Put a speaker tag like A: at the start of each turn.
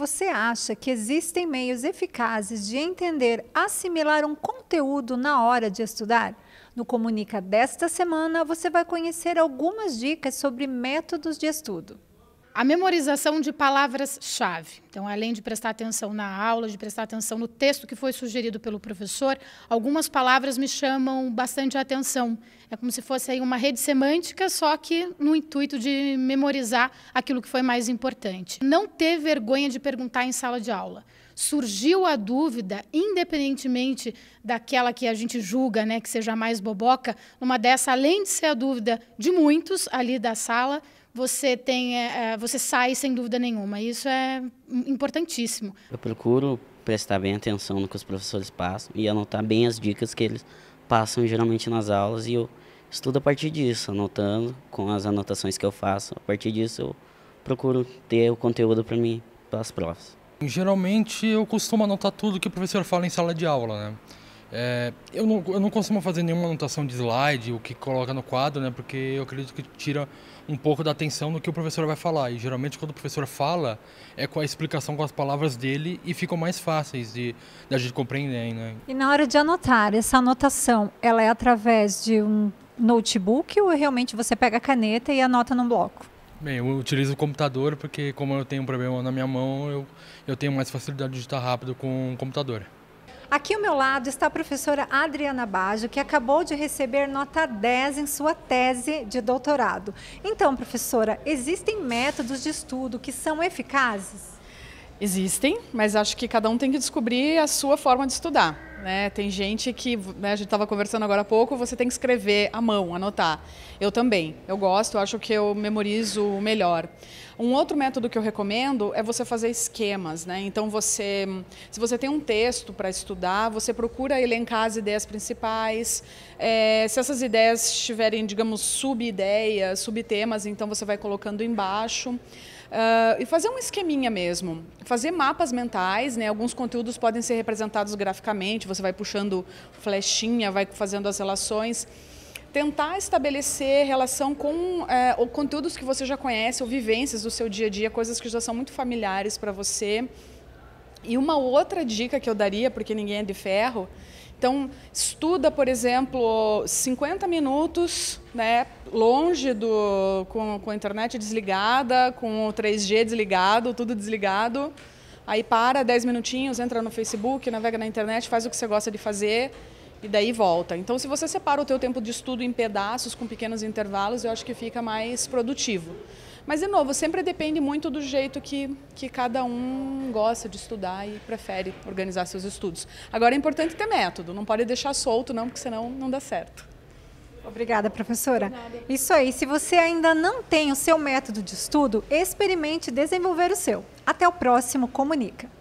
A: Você acha que existem meios eficazes de entender, assimilar um conteúdo na hora de estudar? No Comunica desta semana, você vai conhecer algumas dicas sobre métodos de estudo. A memorização de palavras-chave. Então, além de prestar atenção na aula, de
B: prestar atenção no texto que foi sugerido pelo professor, algumas palavras me chamam bastante atenção. É como se fosse aí uma rede semântica, só que no intuito de memorizar aquilo que foi mais importante. Não ter vergonha de perguntar em sala de aula surgiu a dúvida, independentemente daquela que a gente julga, né, que seja mais boboca, uma dessa, além de ser a dúvida de muitos ali da sala, você tem, é, é, você sai sem dúvida nenhuma. Isso é importantíssimo.
C: Eu procuro prestar bem atenção no que os professores passam e anotar bem as dicas que eles passam geralmente nas aulas e eu estudo a partir disso, anotando com as anotações que eu faço. A partir disso eu procuro ter o conteúdo para mim para as provas.
D: Geralmente eu costumo anotar tudo que o professor fala em sala de aula, né? É, eu, não, eu não costumo fazer nenhuma anotação de slide, o que coloca no quadro, né? Porque eu acredito que tira um pouco da atenção no que o professor vai falar. E geralmente quando o professor fala, é com a explicação com as palavras dele e ficam mais fáceis de da gente compreender, né?
A: E na hora de anotar, essa anotação, ela é através de um notebook ou realmente você pega a caneta e anota num bloco?
D: Bem, eu utilizo o computador porque como eu tenho um problema na minha mão, eu, eu tenho mais facilidade de digitar rápido com o computador.
A: Aqui ao meu lado está a professora Adriana Baggio, que acabou de receber nota 10 em sua tese de doutorado. Então, professora, existem métodos de estudo que são eficazes? Existem, mas acho que cada um tem que
C: descobrir a sua forma de estudar. Né? Tem gente que, né, a gente estava conversando agora há pouco, você tem que escrever à mão, anotar. Eu também, eu gosto, acho que eu memorizo melhor. Um outro método que eu recomendo é você fazer esquemas, né? Então você, se você tem um texto para estudar, você procura elencar as ideias principais. É, se essas ideias tiverem, digamos, sub-ideias, subtemas, então você vai colocando embaixo. Uh, e fazer um esqueminha mesmo. Fazer mapas mentais, né? Alguns conteúdos podem ser representados graficamente, você vai puxando flechinha, vai fazendo as relações tentar estabelecer relação com é, conteúdos que você já conhece ou vivências do seu dia a dia, coisas que já são muito familiares para você. E uma outra dica que eu daria, porque ninguém é de ferro, então, estuda, por exemplo, 50 minutos, né, longe do com, com a internet desligada, com o 3G desligado, tudo desligado. Aí para 10 minutinhos, entra no Facebook, navega na internet, faz o que você gosta de fazer e daí volta. Então, se você separa o teu tempo de estudo em pedaços, com pequenos intervalos, eu acho que fica mais produtivo. Mas, de novo, sempre depende muito do jeito que, que cada um gosta de estudar e prefere organizar seus estudos. Agora, é importante ter método, não pode deixar solto, não, porque senão não dá certo.
A: Obrigada, professora. Isso aí. Se você ainda não tem o seu método de estudo, experimente desenvolver o seu. Até o próximo Comunica.